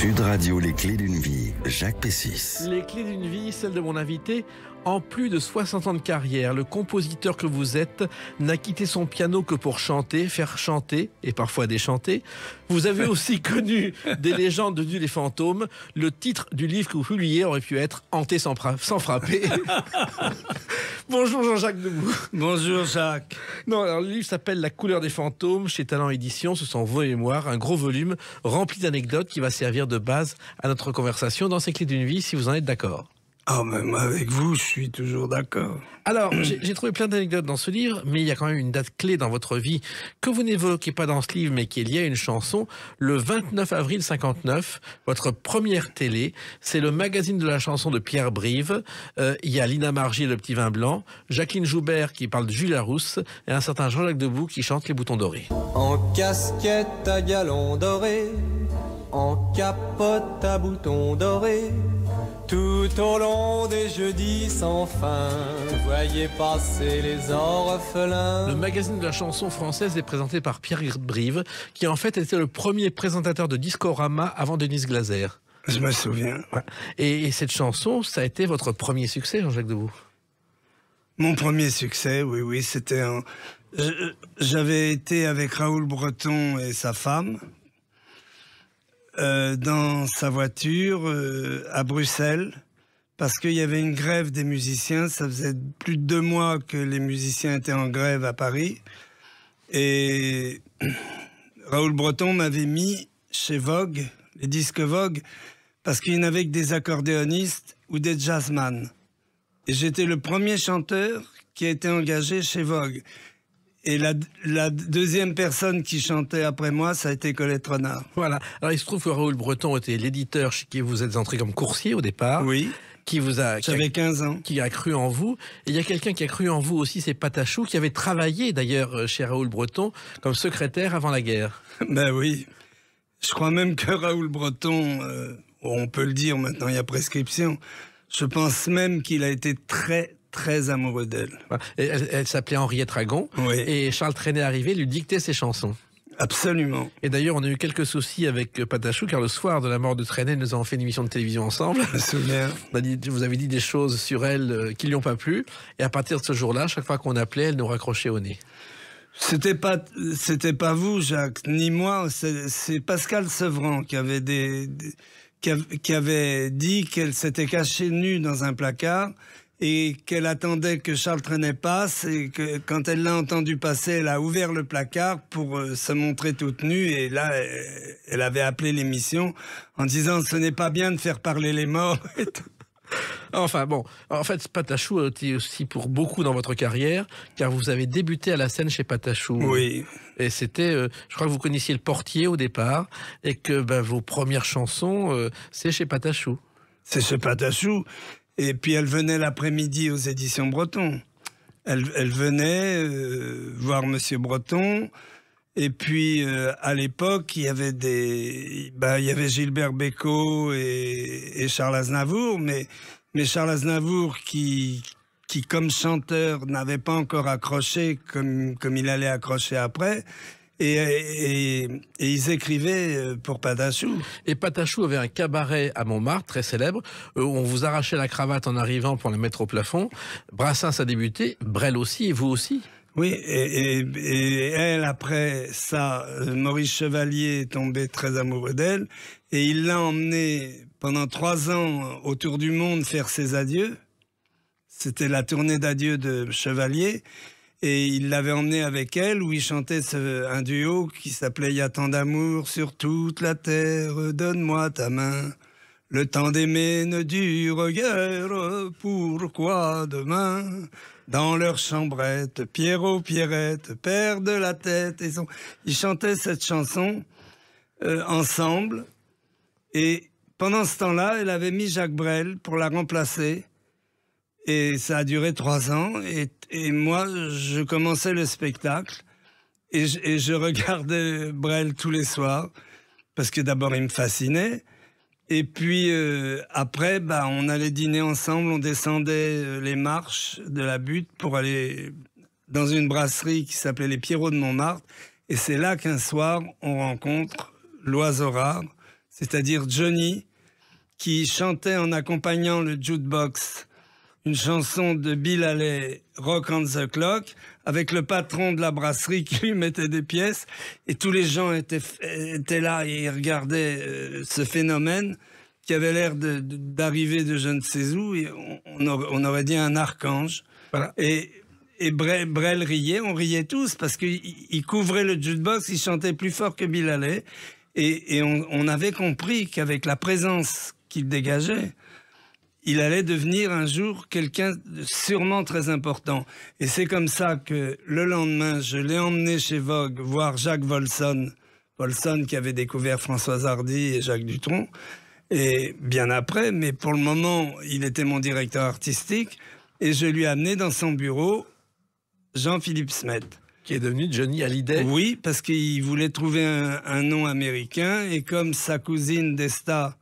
Sud Radio, les clés d'une vie, Jacques Pessis. Les clés d'une vie, celle de mon invité, en plus de 60 ans de carrière, le compositeur que vous êtes n'a quitté son piano que pour chanter, faire chanter et parfois déchanter. Vous avez aussi connu des légendes de des fantômes. Le titre du livre que vous publiez aurait pu être Hanté sans, frapper. Bonjour Jean-Jacques Debout. Bonjour Jacques. Non, alors le livre s'appelle La couleur des fantômes chez Talent Édition. Ce sont vos mémoires, un gros volume rempli d'anecdotes qui va servir de base à notre conversation dans ces clés d'une vie si vous en êtes d'accord. Ah, même avec vous, je suis toujours d'accord. Alors, j'ai trouvé plein d'anecdotes dans ce livre, mais il y a quand même une date clé dans votre vie que vous n'évoquez pas dans ce livre, mais qui est liée à une chanson. Le 29 avril 59, votre première télé, c'est le magazine de la chanson de Pierre Brive. Euh, il y a Lina et le petit vin blanc, Jacqueline Joubert qui parle de Jules Larousse et un certain Jean-Jacques Debout qui chante Les boutons dorés. En casquette à galon doré, en capote à boutons dorés. Tout au long des jeudis sans fin, voyez passer les orphelins. Le magazine de la chanson française est présenté par Pierre Brive, qui en fait était le premier présentateur de Discorama avant Denise Glaser. Je me souviens. Et, cette chanson, ça a été votre premier succès, Jean-Jacques Debout Mon premier succès, oui, oui, c'était un... J'avais été avec Raoul Breton et sa femme, euh, dans sa voiture euh, à Bruxelles parce qu'il y avait une grève des musiciens. Ça faisait plus de deux mois que les musiciens étaient en grève à Paris. Et Raoul Breton m'avait mis chez Vogue, les disques Vogue, parce qu'il n'avait que des accordéonistes ou des jazzman. Et j'étais le premier chanteur qui a été engagé chez Vogue. Et la, deuxième personne qui chantait après moi, ça a été Colette Renard. Voilà. Alors il se trouve que Raoul Breton était l'éditeur chez qui vous êtes entré comme coursier au départ. Oui. Qui vous a. J'avais 15 ans. Qui a cru en vous. Et il y a quelqu'un qui a cru en vous aussi, c'est Patachou, qui avait travaillé d'ailleurs euh, chez Raoul Breton comme secrétaire avant la guerre. ben oui. Je crois même que Raoul Breton, euh, on peut le dire maintenant, il y a prescription. Je pense même qu'il a été très, très amoureux d'elle. elle, s'appelait Henriette Ragon. Et Charles Trenet arrivait, lui dictait ses chansons. Absolument. Et d'ailleurs, on a eu quelques soucis avec euh, Patachou, car le soir de la mort de Trenet, nous avons fait une émission de télévision ensemble. vous avez dit des choses sur elle euh, qui lui ont pas plu. Et à partir de ce jour-là, chaque fois qu'on appelait, elle nous raccrochait au nez. C'était pas, c'était pas vous, Jacques, ni moi. C'est Pascal Sevran qui avait qui avait dit qu'elle s'était cachée nue dans un placard et qu'elle attendait que Charles traînait pas. et que quand elle l'a entendu passer, elle a ouvert le placard pour euh, se montrer toute nue et là, elle avait appelé l'émission en disant ce n'est pas bien de faire parler les morts. Enfin bon, en fait, Patachou a été aussi pour beaucoup dans votre carrière, car vous avez débuté à la scène chez Patachou. Oui. Et c'était, euh, je crois que vous connaissiez le portier au départ, et que ben, vos premières chansons, euh, c'est chez Patachou. C'est chez Patachou. Et puis elle venait l'après-midi aux éditions Breton. Elle, venait euh, voir Monsieur Breton. Et puis euh, à l'époque, il y avait des, bah, il y avait Gilbert Bécaud et, Charles Aznavour, mais mais Charles Aznavour qui qui comme chanteur n'avait pas encore accroché comme comme il allait accrocher après. Et, ils écrivaient euh, pour Patachou. Et Patachou avait un cabaret à Montmartre, très célèbre, euh, on vous arrachait la cravate en arrivant pour la mettre au plafond. Brassens a débuté, Brel aussi, et vous aussi oui, et, elle, après ça, euh, Maurice Chevalier est tombé très amoureux d'elle, et il l'a emmenée pendant trois ans autour du monde faire ses adieux. C'était la tournée d'adieu de Chevalier et il l'avait emmenée avec elle où il chantait un duo qui s'appelait Y a tant d'amour sur toute la terre, donne-moi ta main. Le temps d'aimer ne dure guère, pourquoi demain Dans leur chambrette, Pierrot, Pierrette de la tête. Ils chantaient cette chanson euh, ensemble. Et pendant ce temps-là, elle avait mis Jacques Brel pour la remplacer. Et ça a duré trois ans. Et, moi, je commençais le spectacle et je, regardais Brel tous les soirs parce que d'abord, il me fascinait. Et puis euh, après, bah, on allait dîner ensemble, on descendait euh, les marches de la butte pour aller dans une brasserie qui s'appelait Les Pierrots de Montmartre. Et c'est là qu'un soir, on rencontre l'oiseau rare, c'est-à-dire Johnny, qui chantait en accompagnant le jukebox une chanson de Bill Haley, Rock on the Clock, avec le patron de la brasserie qui lui mettait des pièces, et tous les gens étaient, étaient là et ils regardaient euh, ce phénomène qui avait l'air d'arriver de, je ne sais où, et on, aurait, dit un archange. Et, Brel, riait, on riait tous, parce qu'il couvrait le jukebox, il chantait plus fort que Bill Haley, et, on avait compris qu'avec la présence qu'il dégageait, il allait devenir un jour quelqu'un sûrement très important. Et c'est comme ça que le lendemain, je l'ai emmené chez Vogue voir Jacques Volson, Volson qui avait découvert Françoise Hardy et Jacques Dutronc. Et bien après, mais pour le moment, il était mon directeur artistique et je lui ai amené dans son bureau Jean-Philippe Smet. Qui est devenu Johnny Hallyday. Oui, parce qu'il voulait trouver un, nom américain et comme sa cousine Desta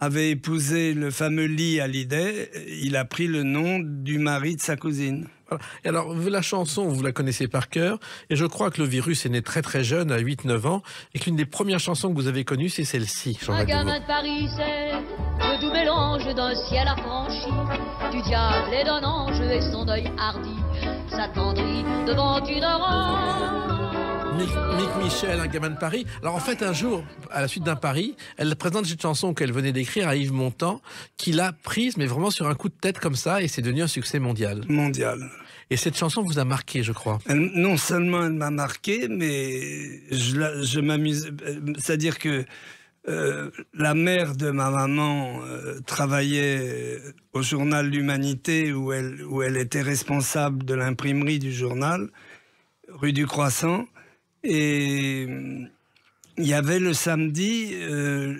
avait épousé le fameux Lee Hallyday, il a pris le nom du mari de sa cousine. Et alors, la chanson, vous la connaissez par cœur, et je crois que le virus est né très très jeune, à 8-9 ans, et qu'une des premières chansons que vous avez connues, c'est celle-ci. Un gamin de Paris, c'est le doux mélange d'un ciel affranchi, du diable et d'un ange, et son deuil hardi s'attendrit devant une orange. Nick, Michel, un gamin de Paris. Alors en fait, un jour, à la suite d'un pari, elle présente cette chanson qu'elle venait d'écrire à Yves Montand, qui l'a prise, mais vraiment sur un coup de tête comme ça, et c'est devenu un succès mondial. Mondial. Et cette chanson vous a marqué, je crois. Euh, non seulement elle m'a marqué, mais je, m'amuse. Euh, c'est-à-dire que euh, la mère de ma maman travaillait au journal L'Humanité, où elle, où elle était responsable de l'imprimerie du journal, rue du Croissant. Et mm, il y avait le samedi, euh,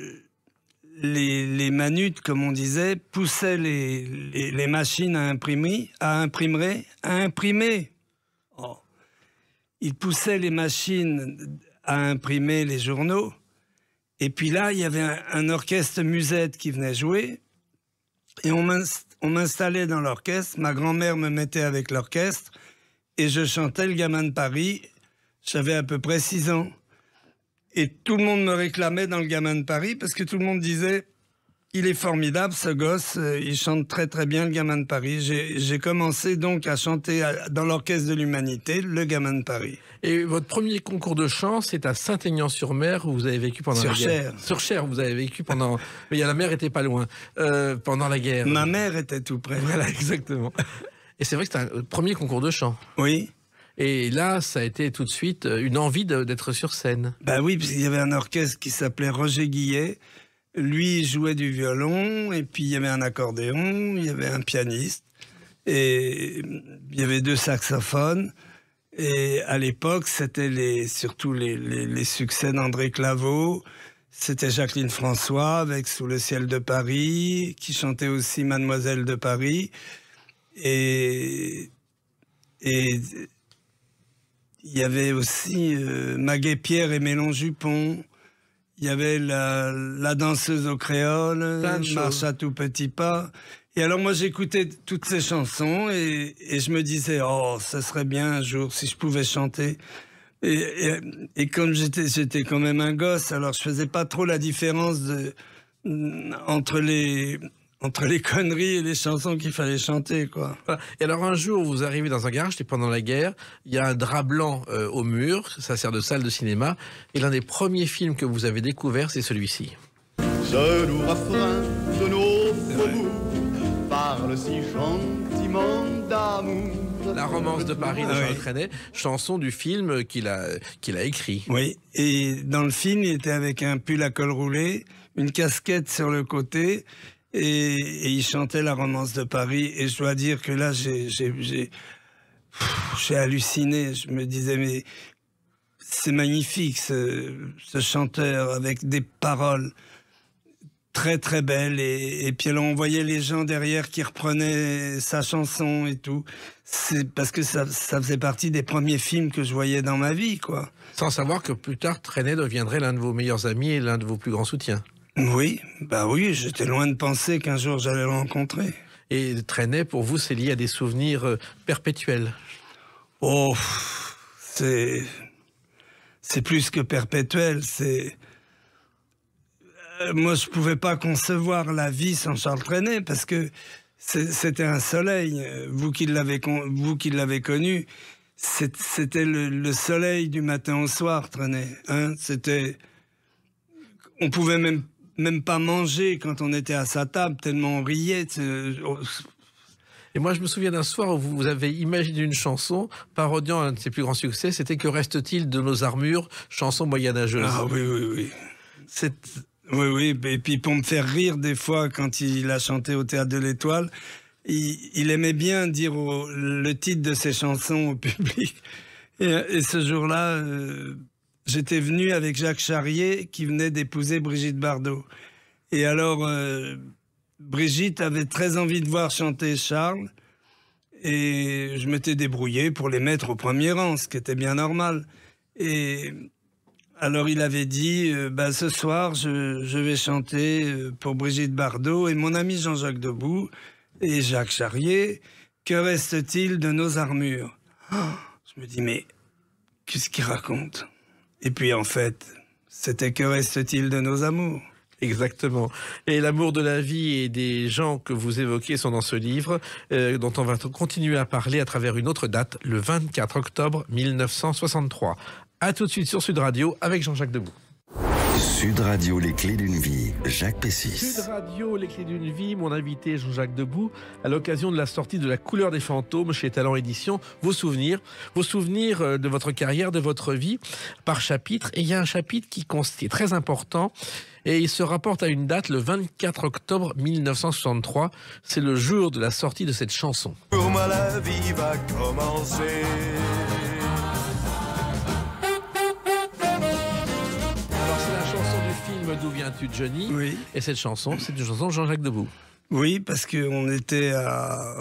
les, manutes, comme on disait, poussaient les, machines à imprimer, à imprimer, à imprimer. Oh. Ils poussaient les machines à imprimer les journaux. Et puis là, il y avait un, un orchestre musette qui venait jouer. Et on m'installait dans l'orchestre. Ma grand-mère me mettait avec l'orchestre. Et je chantais le gamin de Paris j'avais à peu près 6 ans. Et tout le monde me réclamait dans le gamin de Paris parce que tout le monde disait il est formidable ce gosse, euh, il chante très très bien le gamin de Paris. J'ai commencé donc à chanter dans l'orchestre de l'humanité le gamin de Paris. Et votre premier concours de chant, c'est à Saint-Aignan-sur-Mer où vous avez vécu pendant la guerre. Cher. Sur Cher, vous avez vécu pendant. Mais la mer était pas loin euh, pendant la guerre. Ma mère était tout près. Voilà, exactement. Et c'est vrai que c'est un euh, premier concours de chant. Oui. Et là, ça a été tout de suite euh, une envie d'être sur scène. Ben oui, parce qu'il y avait un orchestre qui s'appelait Roger Guillet. Lui il jouait du violon, et puis il y avait un accordéon, il y avait un pianiste, et mm, il y avait deux saxophones. Et à l'époque, c'était les, surtout les, les succès d'André Claveau. C'était Jacqueline François avec Sous le ciel de Paris, qui chantait aussi Mademoiselle de Paris. Et, et il y avait aussi euh, Maguet Pierre et mélon Jupon. Il y avait la, la danseuse au créole, Marche à tout petit pas. Et alors moi j'écoutais toutes ces chansons et, je me disais oh ça serait bien un jour si je pouvais chanter. Et, comme j'étais j'étais quand même un gosse alors je faisais pas trop la différence de, entre les entre les conneries et les chansons qu'il fallait chanter, quoi. Et alors un jour, vous arrivez dans un garage, c'était pendant la guerre, il y a un drap blanc euh, au mur, ça sert de salle de cinéma, et l'un des premiers films que vous avez découvert, c'est celui-ci. si gentiment d'amour. La romance de Paris de jean ah chanson du film qu'il a, qu'il a écrit. Oui, et dans le film, il était avec un pull à col roulé, une casquette sur le côté et, il chantait la romance de Paris. Et je dois dire que là, j'ai halluciné. Je me disais, mais c'est magnifique ce, chanteur avec des paroles très très belles. Et, puis alors, on voyait les gens derrière qui reprenaient sa chanson et tout. C'est parce que ça, faisait partie des premiers films que je voyais dans ma vie, quoi. Sans savoir que plus tard, Trenet deviendrait l'un de vos meilleurs amis et l'un de vos plus grands soutiens. Oui, bah oui, j'étais loin de penser qu'un jour j'allais le rencontrer. Et traîner, pour vous, c'est lié à des souvenirs euh, perpétuels Oh, c'est. C'est plus que perpétuel, c'est. Euh, moi, je pouvais pas concevoir la vie sans Charles Trenet parce que c'était un soleil. Vous qui l'avez, vous qui l'avez connu, c'était le, soleil du matin au soir, Trenet. Hein c'était, on pouvait même même pas manger quand on était à sa table, tellement on riait. Oh. Et moi, je me souviens d'un soir où vous avez imaginé une chanson parodiant un de ses plus grands succès. C'était Que reste-t-il de nos armures Chanson moyenâgeuse. Ah oui, oui, oui. Oui, oui. Et puis pour me faire rire, des fois, quand il a chanté au Théâtre de l'Étoile, il, aimait bien dire le titre de ses chansons au public. Et, ce jour-là. Euh, j'étais venu avec Jacques Charrier qui venait d'épouser Brigitte Bardot. Et alors, euh, Brigitte avait très envie de voir chanter Charles. Et je m'étais débrouillé pour les mettre au premier rang, ce qui était bien normal. Et alors il avait dit, euh, bah, ce soir, je, vais chanter euh, pour Brigitte Bardot et mon ami Jean-Jacques Debout et Jacques Charrier. Que reste-t-il de nos armures oh, Je me dis, mais qu'est-ce qu'il raconte et puis en fait, c'était que reste-t-il de nos amours Exactement. Et l'amour de la vie et des gens que vous évoquez sont dans ce livre, euh, dont on va continuer à parler à travers une autre date, le 24 octobre 1963. À tout de suite sur Sud Radio avec Jean-Jacques Debout. Sud Radio, les clés d'une vie, Jacques Pessis. Sud Radio, les clés d'une vie, mon invité Jean-Jacques Debout, à l'occasion de la sortie de La couleur des fantômes chez Talent Édition, vos souvenirs, vos souvenirs euh, de votre carrière, de votre vie, par chapitre. Et il y a un chapitre qui est très important et il se rapporte à une date, le 24 octobre 1963. C'est le jour de la sortie de cette chanson. Pour la vie va commencer. Johnny. Et cette chanson, c'est une chanson Jean-Jacques Debout. Oui, parce qu'on était à,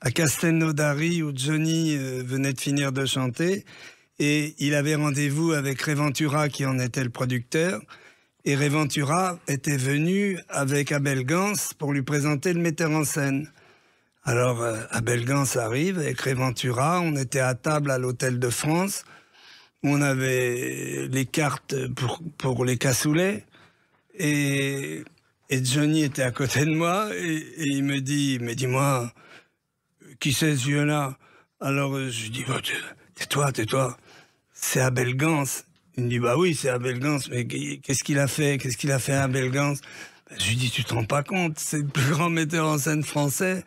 à Castelnaudary où Johnny euh, venait de finir de chanter. Et il avait rendez-vous avec Réventura qui en était le producteur. Et Réventura était venu avec Abel Gans pour lui présenter le metteur en scène. Alors euh, Abel Gans arrive avec Réventura. On était à table à l'Hôtel de France. On avait les cartes pour, pour les cassoulets. Et, Johnny était à côté de moi et, il me dit Mais dis-moi, qui c'est ce vieux-là Alors je dis Tais-toi, tais-toi, c'est Abel Gans. Il me dit Bah oui, c'est Abel Gans, mais qu'est-ce qu'il a fait Qu'est-ce qu'il a fait Abel Gans Je lui dis Tu te rends pas compte, c'est le plus grand metteur en scène français.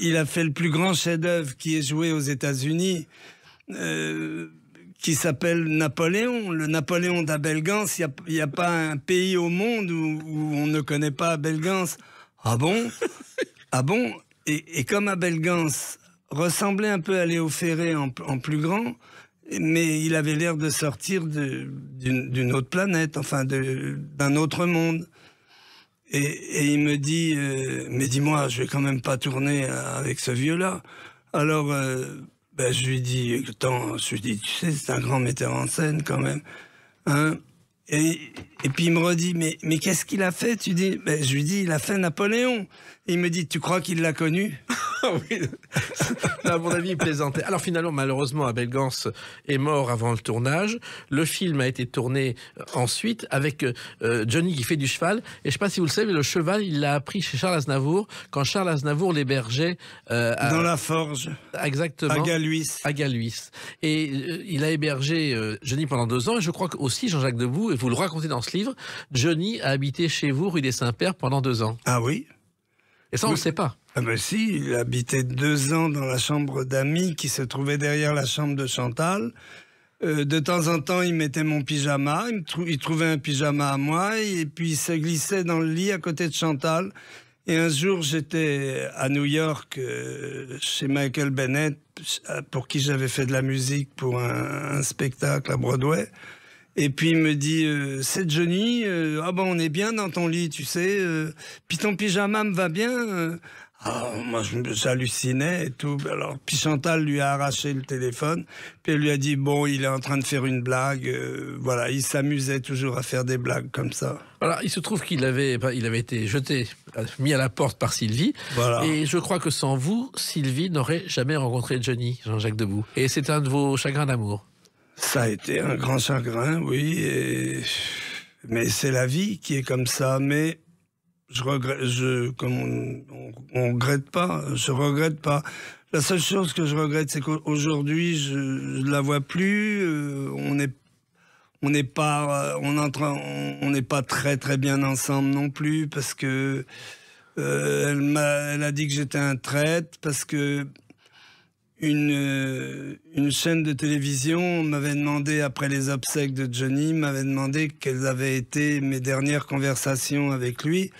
Il a fait le plus grand chef-d'œuvre qui est joué aux États-Unis. Euh, qui s'appelle Napoléon. Le Napoléon d'Abel il n'y a, pas un pays au monde où, on ne connaît pas Abel Ah bon Ah bon et, comme Abel ressemblait un peu à Léo Ferré en, plus grand, mais il avait l'air de sortir d'une autre planète, enfin d'un autre monde. Et, il me dit, euh, mais dis-moi, je vais quand même pas tourner avec ce vieux-là. Alors, euh, ben, je lui dis, je lui dis, tu sais, c'est un grand metteur en scène quand même. Hein et, puis il me redit, mais, mais qu'est-ce qu'il a fait Tu dis, je lui dis, il a fait Napoléon. il me dit, tu crois qu'il l'a connu ah à mon avis, il plaisantait. Alors finalement, malheureusement, Abel Gans est mort avant le tournage. Le film a été tourné euh, ensuite avec euh, euh, Johnny qui fait du cheval. Et je ne sais pas si vous le savez, le cheval, il l'a appris chez Charles Aznavour quand Charles Aznavour l'hébergeait. Dans la forge. Exactement. À Galuis. À Et il a hébergé Johnny pendant deux ans. Et je crois aussi Jean-Jacques Debout vous le racontez dans ce livre, Johnny a habité chez vous, rue des Saints-Pères, pendant deux ans. Ah oui Et ça, on ne sait pas. Ah ben si, il habitait deux ans dans la chambre d'amis qui se trouvait derrière la chambre de Chantal. Euh, de temps en temps, il mettait mon pyjama, il, trouvait un pyjama à moi, et puis il se glissait dans le lit à côté de Chantal. Et un jour, j'étais à New York euh, chez Michael Bennett, pour qui j'avais fait de la musique pour un spectacle à Broadway. Et puis il me dit euh, c'est Johnny, euh, ah ben on est bien dans ton lit, tu sais. Euh, puis ton pyjama me va bien. Ah, moi j'hallucinais et tout. Alors puis Chantal lui a arraché le téléphone, puis elle lui a dit bon il est en train de faire une blague. voilà, il s'amusait toujours à faire des blagues comme ça. Alors, il se trouve qu'il avait, il avait été jeté, mis à la porte par Sylvie. Voilà. Et je crois que sans vous, Sylvie n'aurait jamais rencontré Johnny, Jean-Jacques Debout. Et c'est un de vos chagrins d'amour. Ça a été un grand chagrin, oui. Mais c'est la vie qui est comme ça. Mais je regrette, je, on, on, regrette pas, je regrette pas. La seule chose que je regrette, c'est qu'aujourd'hui, je ne la vois plus. Euh, on on n'est pas euh, on on n'est pas très très bien ensemble non plus parce que euh, elle, elle a dit que j'étais un traître parce que euh, une, chaîne de télévision m'avait demandé, après les obsèques de Johnny, m'avait demandé quelles avaient été mes dernières conversations avec lui.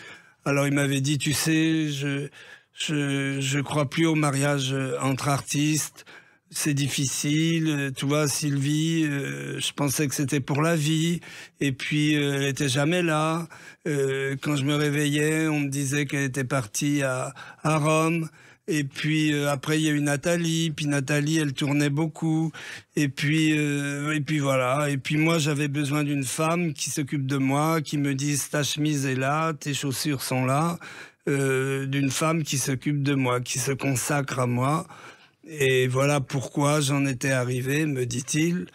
Alors il m'avait dit, tu sais, je, je, crois plus au mariage euh, entre artistes, c'est difficile, euh, tu vois, Sylvie, je pensais que c'était pour la vie, et puis elle n'était jamais là. quand je me réveillais, on me disait qu'elle était partie à Rome. Et puis euh, après, il y a eu Nathalie. Puis Nathalie, elle tournait beaucoup. Et puis, euh, et puis voilà. Et puis moi, j'avais besoin d'une femme qui s'occupe de moi, qui me dise ta chemise est là, tes chaussures sont là. Euh, d'une femme qui s'occupe de moi, qui se consacre à moi. Et voilà pourquoi j'en étais arrivé, me dit-il,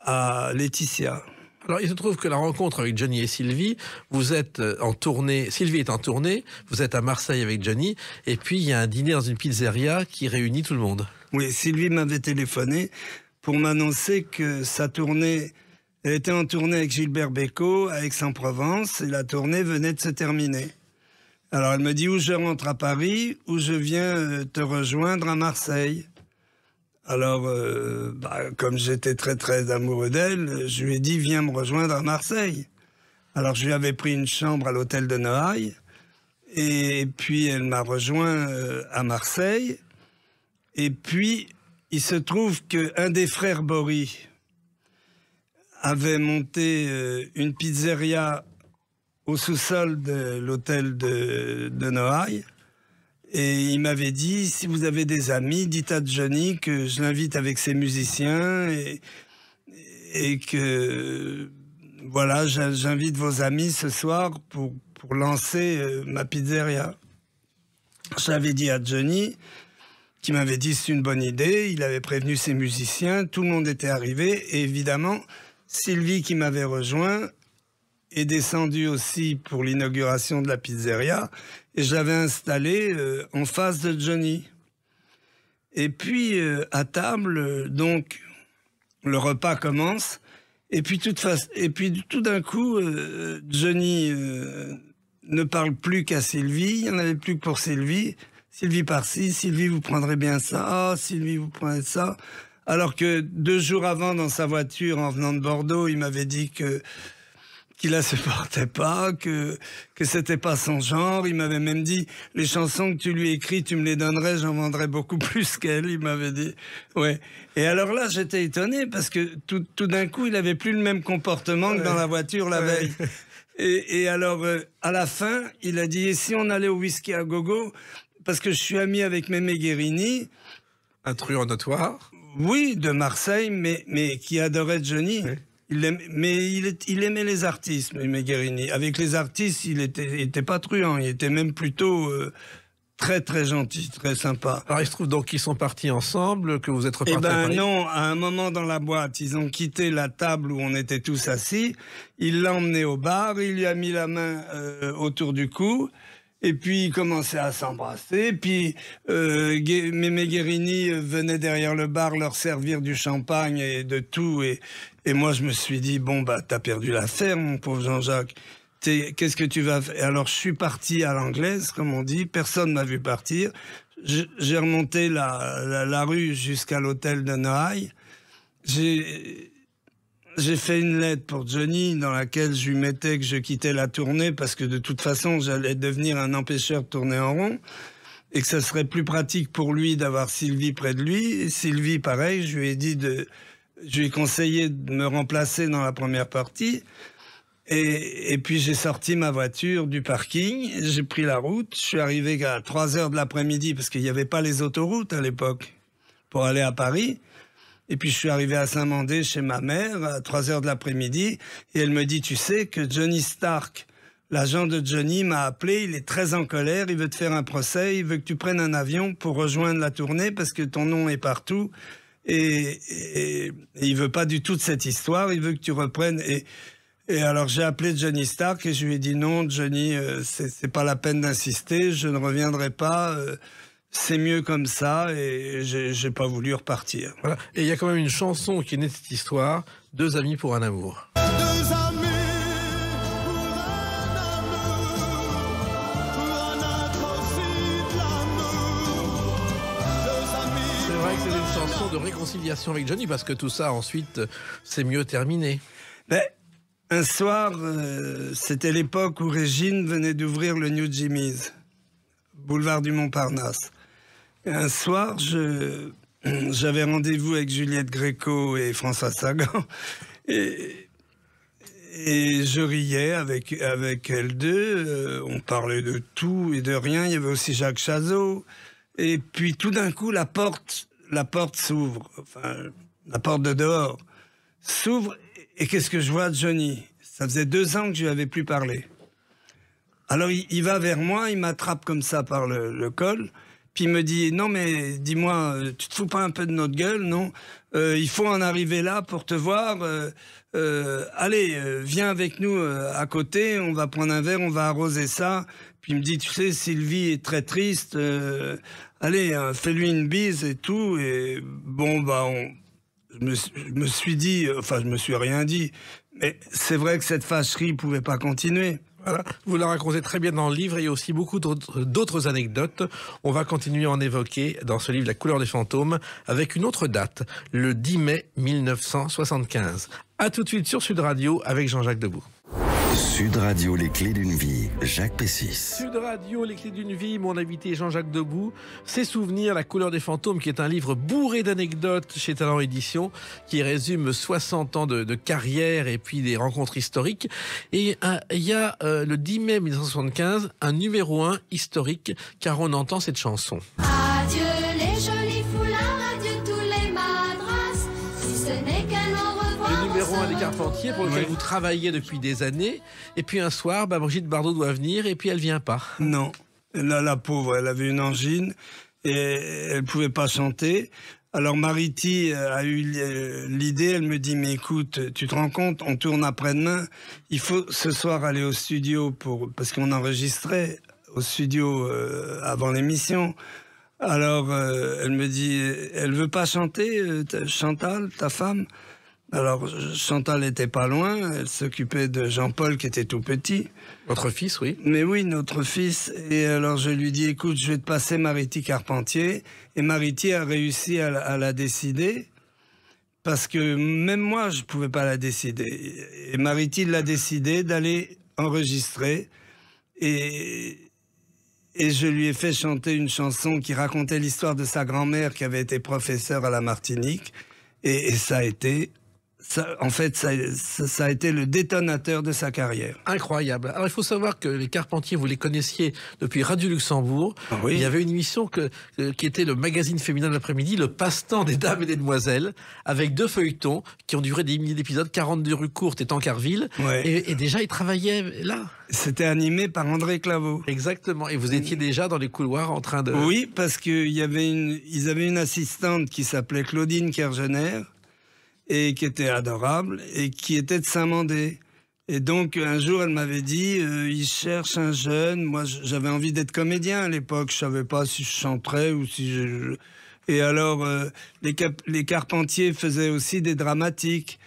à Laetitia. Alors, il se trouve que la rencontre avec Johnny et Sylvie, vous êtes euh, en tournée, Sylvie est en tournée, vous êtes à Marseille avec Johnny, et puis il y a un dîner dans une pizzeria qui réunit tout le monde. Oui, Sylvie m'avait téléphoné pour m'annoncer que sa tournée, elle était en tournée avec Gilbert Bécaud à Aix-en-Provence, et la tournée venait de se terminer. Alors, elle me dit où je rentre à Paris, ou je viens euh, te rejoindre à Marseille. Alors, euh, bah, comme j'étais très très amoureux d'elle, je lui ai dit viens me rejoindre à Marseille. Alors je lui avais pris une chambre à l'hôtel de Noailles et puis elle m'a rejoint euh, à Marseille. Et puis il se trouve qu'un des frères Bory avait monté euh, une pizzeria au sous-sol de l'hôtel de Noailles et il m'avait dit, si vous avez des amis, dites à Johnny que je l'invite avec ses musiciens et, et que voilà, j'invite vos amis ce soir pour, pour lancer euh, ma pizzeria. J'avais dit à Johnny, qui m'avait dit c'est une bonne idée, il avait prévenu ses musiciens, tout le monde était arrivé, et évidemment, Sylvie qui m'avait rejoint est descendue aussi pour l'inauguration de la pizzeria, et je installé euh, en face de Johnny. Et puis, euh, à table, donc, le repas commence. Et puis, tout d'un coup, euh, Johnny ne parle plus qu'à Sylvie. Il n'y en avait plus que pour Sylvie. Sylvie par-ci, Sylvie, vous prendrez bien ça. Ah, Sylvie, vous prendrez ça. Alors que deux jours avant, dans sa voiture, en venant de Bordeaux, il m'avait dit que qu'il la supportait pas, que que c'était pas son genre. Il m'avait même dit les chansons que tu lui écris, tu me les donnerais, j'en vendrais beaucoup plus qu'elle. Il m'avait dit, ouais. Et alors là, j'étais étonné parce que tout, d'un coup, il avait plus le même comportement que dans la voiture la veille. Et, alors, euh, à la fin, il a dit, et si on allait au whisky à gogo, parce que je suis ami avec Mémé Guérini. Un truand notoire. Oui, de Marseille, mais, mais qui adorait Johnny mais il, aimait les artistes, Guérini. Avec les artistes, il était, était pas truand, il était même plutôt euh, très très gentil, très sympa. Alors il se trouve donc qu'ils sont partis ensemble, que vous êtes repartis. Eh ben, non, à un moment dans la boîte, ils ont quitté la table où on était tous assis. Il l'a emmené au bar, il lui a mis la main euh, autour du cou. Et puis il commençait à s'embrasser. Puis euh, Mémé Guérini venait derrière le bar leur servir du champagne et de tout. Et, et moi, je me suis dit, bon, bah, t'as perdu l'affaire, mon pauvre Jean-Jacques. Qu'est-ce que tu vas faire Alors, je suis parti à l'anglaise, comme on dit. Personne m'a vu partir. J'ai remonté la, la, rue jusqu'à l'hôtel de Noailles. J'ai j'ai fait une lettre pour Johnny dans laquelle je lui mettais que je quittais la tournée parce que de toute façon j'allais devenir un empêcheur de tourner en rond et que ça serait plus pratique pour lui d'avoir Sylvie près de lui. Sylvie, pareil, je lui ai dit de, je lui ai conseillé de me remplacer dans la première partie. Et, puis j'ai sorti ma voiture du parking, j'ai pris la route, je suis arrivé à 3 heures de l'après-midi parce qu'il n'y avait pas les autoroutes à l'époque pour aller à Paris. Et puis je suis arrivé à Saint-Mandé chez ma mère à 3 heures de l'après-midi et elle me dit, tu sais que Johnny Stark, l'agent de Johnny, m'a appelé, il est très en colère, il veut te faire un procès, il veut que tu prennes un avion pour rejoindre la tournée parce que ton nom est partout et, il veut pas du tout de cette histoire. Il veut que tu reprennes. Et, alors j'ai appelé Johnny Stark et je lui ai dit non, Johnny, euh, ce c'est pas la peine d'insister. Je ne reviendrai pas. Euh, c'est mieux comme ça et j'ai pas voulu repartir. Et il y a quand même une chanson qui naît de cette histoire, Deux amis pour un amour. avec Johnny parce que tout ça ensuite c'est mieux terminé. Ben, un soir, euh, c'était l'époque où Régine venait d'ouvrir le New Jimmy's, boulevard du Montparnasse. Un soir, je, j'avais rendez-vous avec Juliette Gréco et François Sagan. Et, et je riais avec, avec elles deux. Euh, on parlait de tout et de rien. Il y avait aussi Jacques Chazot. Et puis tout d'un coup, la porte la porte s'ouvre, enfin, la porte de dehors s'ouvre, et qu'est-ce que je vois de Johnny Ça faisait deux ans que je lui avais plus parlé. Alors il, va vers moi, il m'attrape comme ça par le, col, puis il me dit Non, mais dis-moi, euh, tu te fous pas un peu de notre gueule, non euh, Il faut en arriver là pour te voir. Euh, allez, viens avec nous à côté, on va prendre un verre, on va arroser ça. Puis il me dit Tu sais, Sylvie est très triste allez, hein, fais-lui une bise et tout. Et bon, bah, je, me, suis dit, euh, enfin, je me suis rien dit. Mais c'est vrai que cette fâcherie pouvait pas continuer. Voilà. Vous la racontez très bien dans le livre et aussi beaucoup d'autres anecdotes. On va continuer à en évoquer dans ce livre La couleur des fantômes avec une autre date, le 10 mai 1975. À tout de suite sur Sud Radio avec Jean-Jacques Debout. Sud Radio, les clés d'une vie, Jacques Pessis. Sud Radio, les clés d'une vie, mon invité Jean-Jacques Debout. Ses souvenirs, La couleur des fantômes, qui est un livre bourré d'anecdotes chez Talent Édition, qui résume 60 ans de, carrière et puis des rencontres historiques. Et euh, il y a euh, le 10 mai 1975, un numéro 1 historique, car on entend cette chanson. pour lequel vous travaillez depuis des années. Et puis un soir, bah, Brigitte Bardot doit venir et puis elle vient pas. Non. Là, la pauvre, elle avait une angine et elle pouvait pas chanter. Alors Mariti euh, a eu euh, l'idée, elle me dit mais écoute, tu te rends compte, on tourne après-demain, il faut ce soir aller au studio pour parce qu'on enregistrait au studio euh, avant l'émission. Alors elle me dit elle veut pas chanter Chantal, ta femme alors, Chantal n'était pas loin, elle s'occupait de Jean-Paul qui était tout petit. Votre fils, oui. Mais oui, notre fils. Et alors, je lui dis, écoute, je vais te passer Mariti Carpentier. Et Mariti a réussi à, la décider parce que même moi, je ne pouvais pas la décider. Et Mariti l'a décidé d'aller enregistrer. Et, et je lui ai fait chanter une chanson qui racontait l'histoire de sa grand-mère qui avait été professeure à la Martinique. et ça a été en fait, ça, a été le détonateur de sa carrière. Incroyable. Alors, il faut savoir que les Carpentiers, vous les connaissiez depuis Radio Luxembourg. Ah il y avait une émission euh, qui était le magazine féminin de l'après-midi, le passe-temps des dames et des demoiselles, avec deux feuilletons qui ont duré des milliers d'épisodes, 42 rues courtes et Tancarville. Et, déjà, ils travaillaient là. C'était animé par André Claveau. Exactement. Et vous étiez déjà dans les couloirs en train de... Oui, parce qu'ils avaient une assistante qui s'appelait Claudine Kergener et qui était adorable et qui était de Saint-Mandé. Et donc un jour, elle m'avait dit, euh, il cherche un jeune. Moi, j'avais envie d'être comédien à l'époque. Je savais pas si je chanterais ou si je. Et alors, euh, les, les, carpentiers faisaient aussi des dramatiques.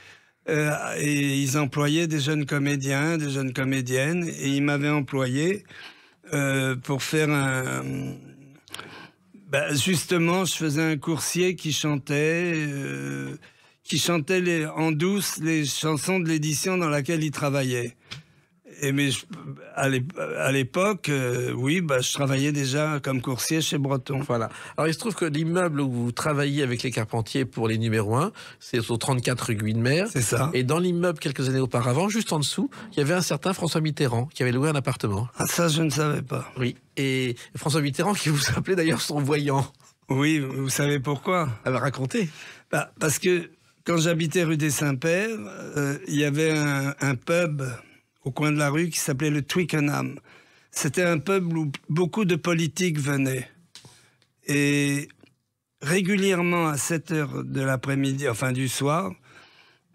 Euh, et ils employaient des jeunes comédiens, des jeunes comédiennes. Et ils m'avaient employé pour faire un, ben, justement, je faisais un coursier qui chantait qui chantait les, en douce les chansons de l'édition dans laquelle il travaillait. Et mais à l'époque, euh, oui, bah, je travaillais déjà comme coursier chez Breton. Voilà. Alors il se trouve que l'immeuble où vous travaillez avec les Carpentiers pour les numéros 1, c'est au 34 rue Guinemer. C'est ça. Et dans l'immeuble quelques années auparavant, juste en dessous, il y avait un certain François Mitterrand qui avait loué un appartement. Ah ça, je ne savais pas. Oui. Et François Mitterrand qui vous appelait d'ailleurs son voyant. Oui, vous savez pourquoi ah, bah, Elle m'a Bah, parce que quand j'habitais rue des Saints-Pères, euh, il y avait un, pub au coin de la rue qui s'appelait le Twickenham. C'était un pub où beaucoup de politiques venaient. Et régulièrement à 7 heures de l'après-midi, enfin du soir,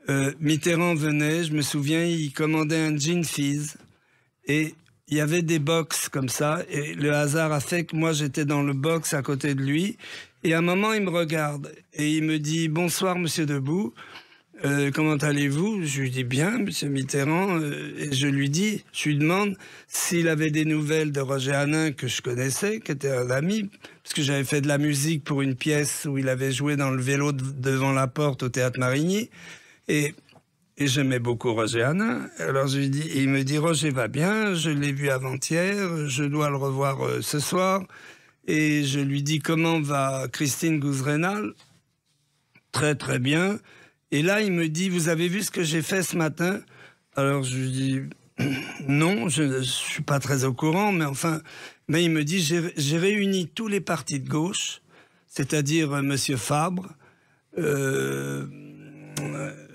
euh, Mitterrand venait, je me souviens, il commandait un gin fizz. Et il y avait des box comme ça, et le hasard a fait que moi j'étais dans le box à côté de lui, et à un moment, il me regarde et il me dit Bonsoir, monsieur Debout. Euh, comment allez-vous Je lui dis bien, Monsieur Mitterrand. Euh, et je lui dis, je lui demande s'il avait des nouvelles de Roger Hanin que je connaissais, qui était un ami, parce que j'avais fait de la musique pour une pièce où il avait joué dans le vélo devant la porte au théâtre Marigny. Et, et j'aimais beaucoup Roger Hanin. Alors je lui dis, il me dit Roger va bien, je l'ai vu avant-hier, je dois le revoir euh, ce soir. Et je lui dis comment va Christine Gouzrenal Très très bien. Et là, il me dit, vous avez vu ce que j'ai fait ce matin Alors je lui dis, non, je ne suis pas très au courant, mais enfin, mais il me dit, j'ai réuni tous les partis de gauche, c'est-à-dire euh, M. Fabre, euh,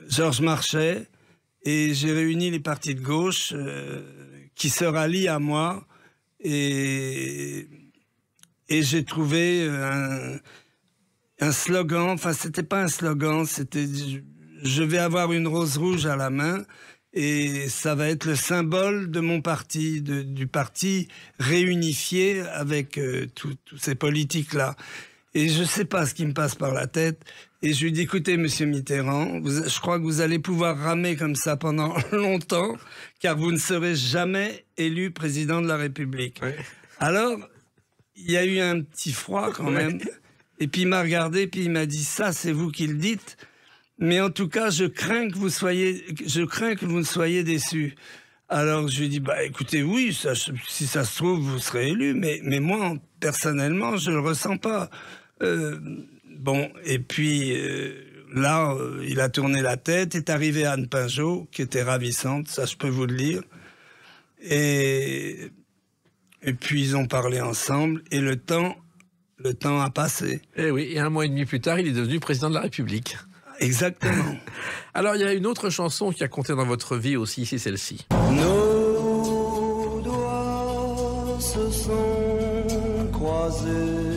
Georges Marchais, et j'ai réuni les partis de gauche euh, qui se rallient à moi. Et et j'ai trouvé euh, un, un slogan. Enfin, c'était pas un slogan, c'était je vais avoir une rose rouge à la main et ça va être le symbole de mon parti, du parti réunifié avec euh, toutes tous ces politiques-là. Et je ne sais pas ce qui me passe par la tête. Et je lui dis, écoutez, monsieur Mitterrand, je crois que vous allez pouvoir ramer comme ça pendant longtemps, car vous ne serez jamais élu président de la République. Alors, il y a eu un petit froid quand même. Et puis il m'a regardé, puis il m'a dit ça, c'est vous qui le dites. Mais en tout cas, je crains que vous soyez, je crains que vous ne soyez déçus. Alors je lui dis bah écoutez, oui, ça, si ça se trouve, vous serez élu, mais mais moi personnellement, je le ressens pas. Euh, bon, et puis euh, là, euh, il a tourné la tête, est arrivé Anne Pinjot, qui était ravissante, ça je peux vous le dire. Et et puis ils ont parlé ensemble et le temps, le temps a passé. Et eh oui, et un mois et demi plus tard, il est devenu président de la République. Exactement. Alors il y a une autre chanson qui a compté dans votre vie aussi, c'est celle-ci. Nos doigts se sont croisés.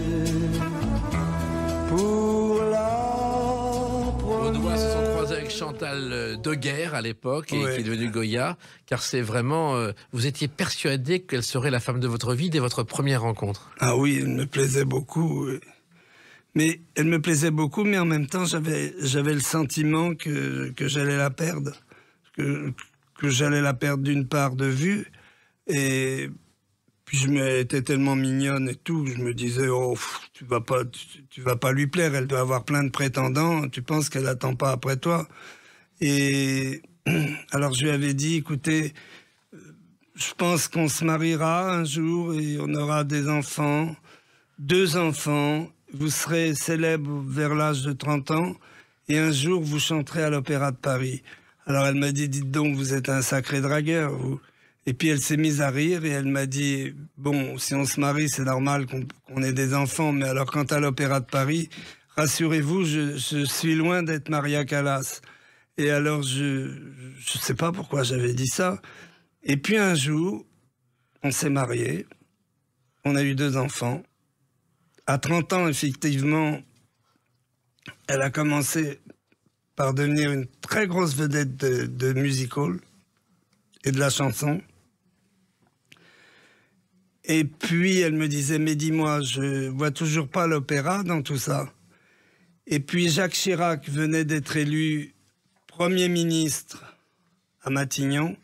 Chantal euh, Deguerre à l'époque, et qui est devenue Goya, car c'est vraiment. Euh, vous étiez persuadé qu'elle serait la femme de votre vie dès votre première rencontre. Ah oui, elle me plaisait beaucoup. Mais elle me plaisait beaucoup, mais en même temps, j'avais, j'avais le sentiment que, j'allais la perdre. Que, que j'allais la perdre d'une part de vue, et puis je m'étais tellement mignonne et tout, je me disais oh tu vas pas tu, vas pas lui plaire, elle doit avoir plein de prétendants, tu penses qu'elle n'attend pas après toi. Et alors je lui avais dit écoutez, euh, je pense qu'on se mariera un jour et on aura des enfants, deux enfants, vous serez célèbre vers l'âge de 30 ans et un jour vous chanterez à l'Opéra de Paris. Alors elle m'a dit, dites donc, vous êtes un sacré dragueur, vous. Et puis elle s'est mise à rire et elle m'a dit Bon, si on se marie, c'est normal qu'on ait des enfants, mais alors quant à l'Opéra de Paris, rassurez-vous, je, suis loin d'être Maria Callas. Et alors, je ne sais pas pourquoi j'avais dit ça. Et puis un jour, on s'est marié on a eu deux enfants. À 30 ans, effectivement, elle a commencé par devenir une très grosse vedette de, de music et de la chanson. Et puis elle me disait, mais dis-moi, je vois toujours pas l'opéra dans tout ça. Et puis Jacques Chirac venait d'être élu Premier ministre à Matignon.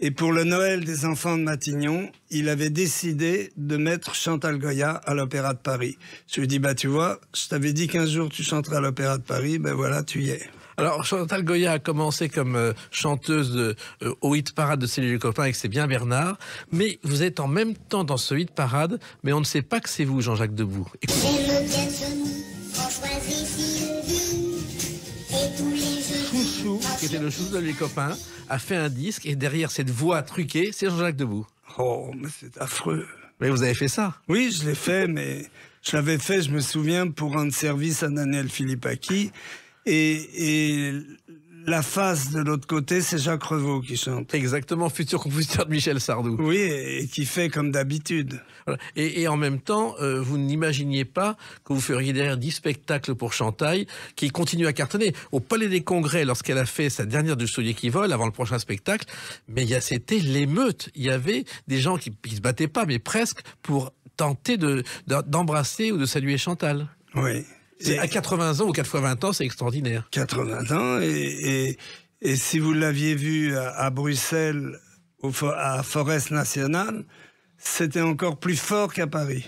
Et pour le Noël des enfants de Matignon, il avait décidé de mettre Chantal Goya à l'Opéra de Paris. Je lui dis, bah tu vois, je t'avais dit qu'un jour tu chanterais à l'Opéra de Paris, ben voilà, tu y es. Alors, Chantal Goya a commencé comme euh, chanteuse de, euh, au hit parade de les copains et que c'est bien Bernard. Mais vous êtes en même temps dans ce hit parade, mais on ne sait pas que c'est vous, Jean-Jacques Debout. tous les Chouchou, qui était le chouchou de les copains, a fait un disque et derrière cette voix truquée, c'est Jean-Jacques Debout. Oh, mais c'est affreux. Mais vous avez fait ça Oui, je l'ai fait, mais je l'avais fait, je me souviens, pour rendre service à Daniel Aki et, la face de l'autre côté, c'est Jacques Revaux qui chante. Exactement, futur compositeur de Michel Sardou. Oui, et, qui fait comme d'habitude. Et, en même temps, euh, vous n'imaginiez pas que vous feriez derrière 10 spectacles pour Chantaille, qui continue à cartonner. Au Palais des Congrès, lorsqu'elle a fait sa dernière du Soulier qui vole, avant le prochain spectacle, mais c'était l'émeute. Il y avait des gens qui ne se battaient pas, mais presque, pour tenter d'embrasser ou de saluer Chantal. Oui, à 80 ans ou 80 ans, c'est extraordinaire. 80 ans, et, si vous l'aviez vu à, Bruxelles, au, à Forest National, c'était encore plus fort qu'à Paris.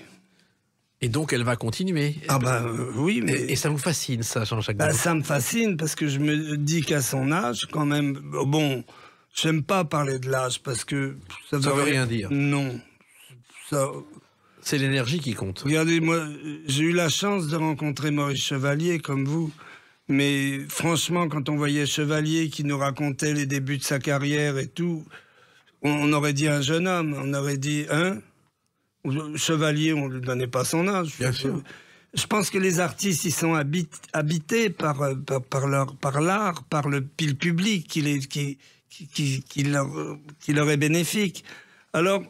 Et donc elle va continuer. Ah ben euh, oui, mais... Et, ça vous fascine ça, Jean-Jacques ben, Ça me fascine parce que je me dis qu'à son âge, quand même, bon, j'aime pas parler de l'âge parce que... Ça, ça veut rien dire. Non. Ça, c'est l'énergie qui compte. Regardez, moi, j'ai eu la chance de rencontrer Maurice Chevalier comme vous. Mais franchement, quand on voyait Chevalier qui nous racontait les débuts de sa carrière et tout, on, aurait dit un jeune homme, on aurait dit un. Chevalier, on ne lui donnait pas son âge. Bien sûr. Je pense que les artistes, ils sont habités par, euh, par, par l'art, par, le pile public qui, leur, qui leur est bénéfique. Alors,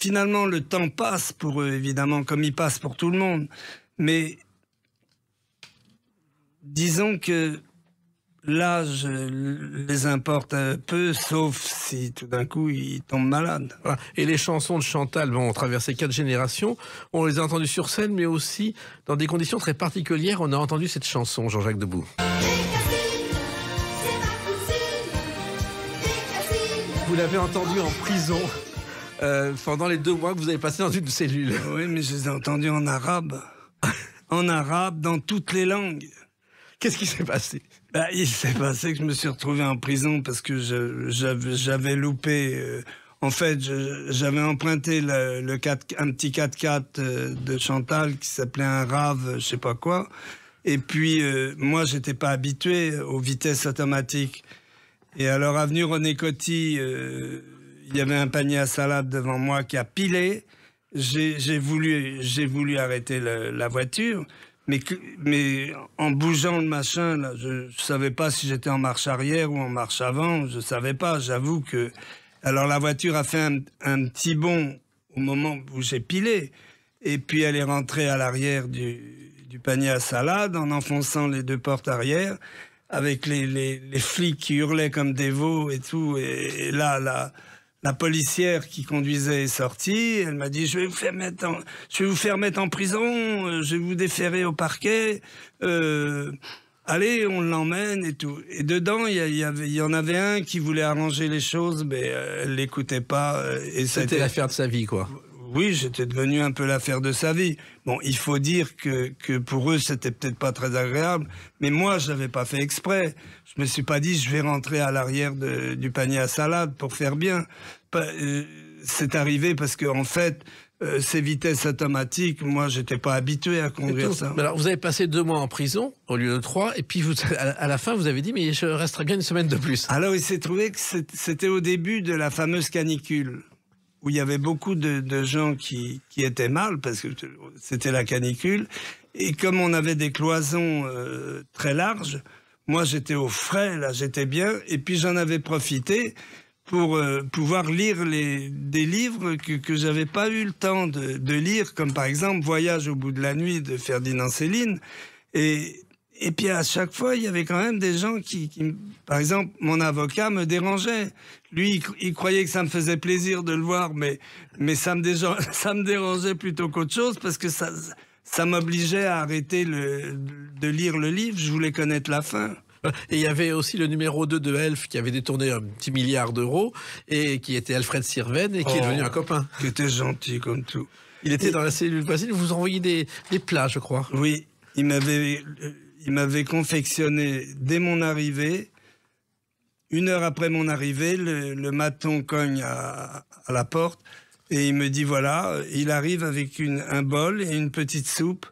finalement, le temps passe pour eux, évidemment, comme il passe pour tout le monde. Mais disons que l'âge les importe un peu, sauf si tout d'un coup ils tombent malades. Ah, et les chansons de Chantal vont traverser quatre générations. On les a entendues sur scène, mais aussi dans des conditions très particulières. On a entendu cette chanson, Jean-Jacques Debout. Vous l'avez entendu en prison. Euh, pendant les deux mois que vous avez passé dans une cellule. Ah oui, mais je les ai entendus en arabe. en arabe, dans toutes les langues. Qu'est-ce qui s'est passé bah, Il s'est passé que je me suis retrouvé en prison parce que j'avais loupé. Euh, en fait, j'avais emprunté le, un petit 4x4 euh, de Chantal qui s'appelait un rave, je sais pas quoi. Et puis, moi, moi, j'étais pas habitué aux vitesses automatiques. Et alors, avenue René Coty, il y avait un panier à salade devant moi qui a pilé. J'ai voulu, voulu arrêter la voiture, mais, mais en bougeant le machin, là, je ne savais pas si j'étais en marche arrière ou en marche avant, je ne savais pas, j'avoue que... Alors la voiture a fait un, petit bond au moment où j'ai pilé, et puis elle est rentrée à l'arrière du, du, panier à salade en enfonçant les deux portes arrière, avec les, les, flics qui hurlaient comme des veaux et tout, et, et là, là... La policière qui conduisait est sortie. Elle m'a dit je vais vous faire mettre en, je vais vous faire mettre en prison. Euh, je vais vous déférer au parquet. Euh, allez, on l'emmène et tout. Et dedans, il y, y, en avait un qui voulait arranger les choses, mais euh, elle l'écoutait pas. Et c'était l'affaire de sa vie, quoi oui, j'étais devenu un peu l'affaire de sa vie. Bon, il faut dire que, pour eux, c'était peut-être pas très agréable, mais moi, je n'avais pas fait exprès. Je ne me suis pas dit, je vais rentrer à l'arrière du panier à salade pour faire bien. Euh, c'est arrivé parce qu'en en fait, euh, ces vitesses automatiques, moi, je n'étais pas habitué à conduire ça. Alors, vous avez passé deux mois en prison au lieu de trois, et puis vous, à la fin, vous avez dit, mais je resterai bien une semaine de plus. Alors, il s'est trouvé que c'était au début de la fameuse canicule où il y avait beaucoup de, gens qui, étaient mal parce que c'était la canicule. Et comme on avait des cloisons euh, très larges, moi j'étais au frais, là j'étais bien. Et puis j'en avais profité pour euh, pouvoir lire des livres que, je j'avais pas eu le temps de, lire, comme par exemple Voyage au bout de la nuit de Ferdinand Céline. Et, puis à chaque fois, il y avait quand même des gens qui par exemple, mon avocat me dérangeait lui, il, croyait que ça me faisait plaisir de le voir, mais, mais ça, me dérangeait, plutôt qu'autre chose parce que ça, ça m'obligeait à arrêter de lire le livre. Je voulais connaître la fin. Et il y avait aussi le numéro 2 de Elf qui avait détourné un petit milliard d'euros et qui était Alfred Sirven et qui est oh, devenu un copain. Qui était gentil comme tout. Il était dans la cellule voisine, vous envoyez des, des plats, je crois. Oui, il m'avait, il m'avait confectionné dès mon arrivée une heure après mon arrivée, le, maton cogne à, la porte et il me dit voilà, il arrive avec une, un bol et une petite soupe.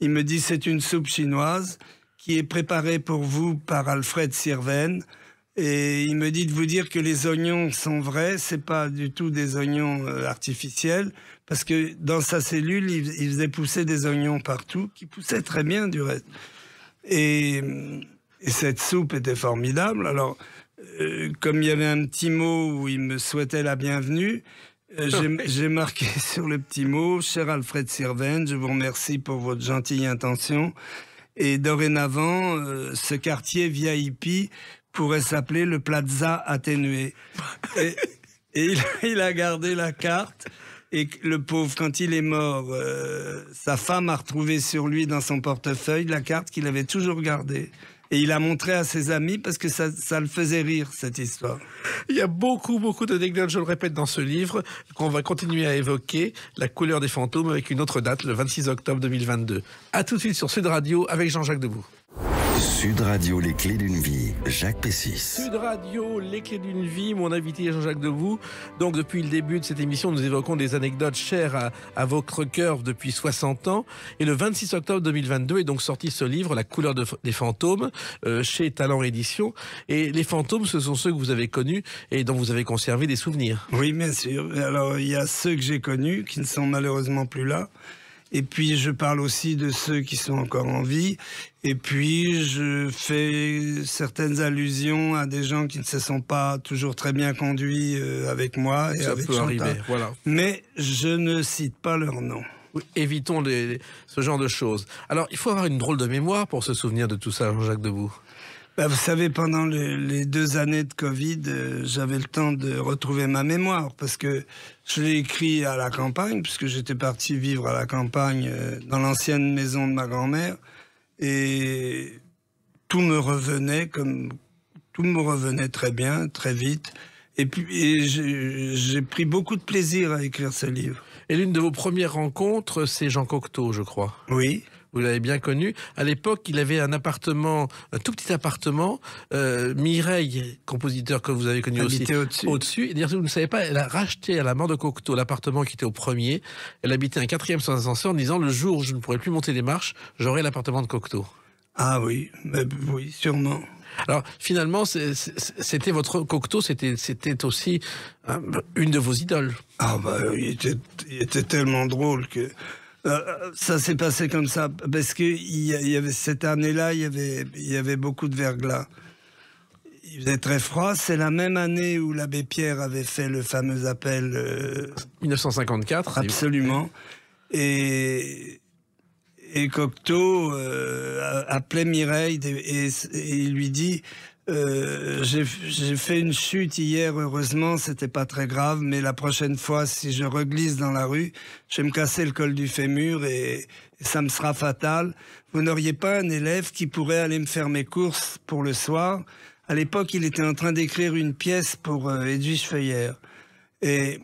Il me dit c'est une soupe chinoise qui est préparée pour vous par Alfred Sirven. Et il me dit de vous dire que les oignons sont vrais, c'est pas du tout des oignons euh, artificiels, parce que dans sa cellule, il, faisait pousser des oignons partout, qui poussaient très bien du reste. Et, et cette soupe était formidable. Alors, euh, comme il y avait un petit mot où il me souhaitait la bienvenue, euh, j'ai marqué sur le petit mot, cher Alfred Sirven, je vous remercie pour votre gentille intention. Et dorénavant, euh, ce quartier VIP pourrait s'appeler le Plaza atténué. Et, il, a gardé la carte. Et le pauvre, quand il est mort, sa femme a retrouvé sur lui dans son portefeuille la carte qu'il avait toujours gardée et il a montré à ses amis parce que ça, le faisait rire, cette histoire. Il y a beaucoup, beaucoup de d'anecdotes, je le répète, dans ce livre qu'on va continuer à évoquer, La couleur des fantômes, avec une autre date, le 26 octobre 2022. À tout de suite sur Sud Radio avec Jean-Jacques Debout. Sud Radio, les clés d'une vie, Jacques Pessis. Sud Radio, les clés d'une vie, mon invité Jean-Jacques Devoux. Donc, depuis le début de cette émission, nous évoquons des anecdotes chères à, votre cœur depuis 60 ans. Et le 26 octobre 2022 est donc sorti ce livre, La couleur des fantômes, euh, chez Talent Édition. Et les fantômes, ce sont ceux que vous avez connus et dont vous avez conservé des souvenirs. Oui, bien sûr. Alors, il y a ceux que j'ai connus, qui ne sont malheureusement plus là. Et puis je parle aussi de ceux qui sont encore en vie. Et puis je fais certaines allusions à des gens qui ne se sont pas toujours très bien conduits euh, avec moi et Ça avec peut Arriver, voilà. Mais je ne cite pas leur nom. évitons ce genre de choses. Alors, il faut avoir une drôle de mémoire pour se souvenir de tout ça, Jean-Jacques Debout. Bah, vous savez, pendant les deux années de Covid, euh, j'avais le temps de retrouver ma mémoire parce que je l'ai écrit à la campagne, puisque j'étais parti vivre à la campagne euh, dans l'ancienne maison de ma grand-mère. Et tout me revenait comme tout me revenait très bien, très vite. Et puis j'ai pris beaucoup de plaisir à écrire ce livre. Et l'une de vos premières rencontres, c'est Jean Cocteau, je crois. Oui vous l'avez bien connu. À l'époque, il avait un appartement, un tout petit appartement. Euh, Mireille, compositeur que vous avez connu aussi, au-dessus. Au vous ne savez pas, elle a racheté à la mort de Cocteau l'appartement qui était au premier. Elle habitait un quatrième sans ascenseur en disant le jour où je ne pourrai plus monter les marches, j'aurai l'appartement de Cocteau. Ah oui, oui, sûrement. Alors finalement, c'était votre Cocteau, c'était aussi hein, une de vos idoles. Ah bah, il il était tellement drôle que euh, euh, ça s'est passé comme ça parce que il y avait cette année-là, il y avait il y avait beaucoup de verglas. Il faisait très froid. C'est la même année où l'abbé Pierre avait fait le fameux appel. 1954. Euh, Absolument. Et et Cocteau appelait Mireille et, et, il lui dit euh, j'ai fait une chute hier, heureusement, c'était pas très grave, mais la prochaine fois, si je reglisse dans la rue, je vais me casser le col du fémur et, ça me sera fatal. Vous n'auriez pas un élève qui pourrait aller me faire mes courses pour le soir À l'époque, il était en train d'écrire une pièce pour euh, Edwige Feuillère. Et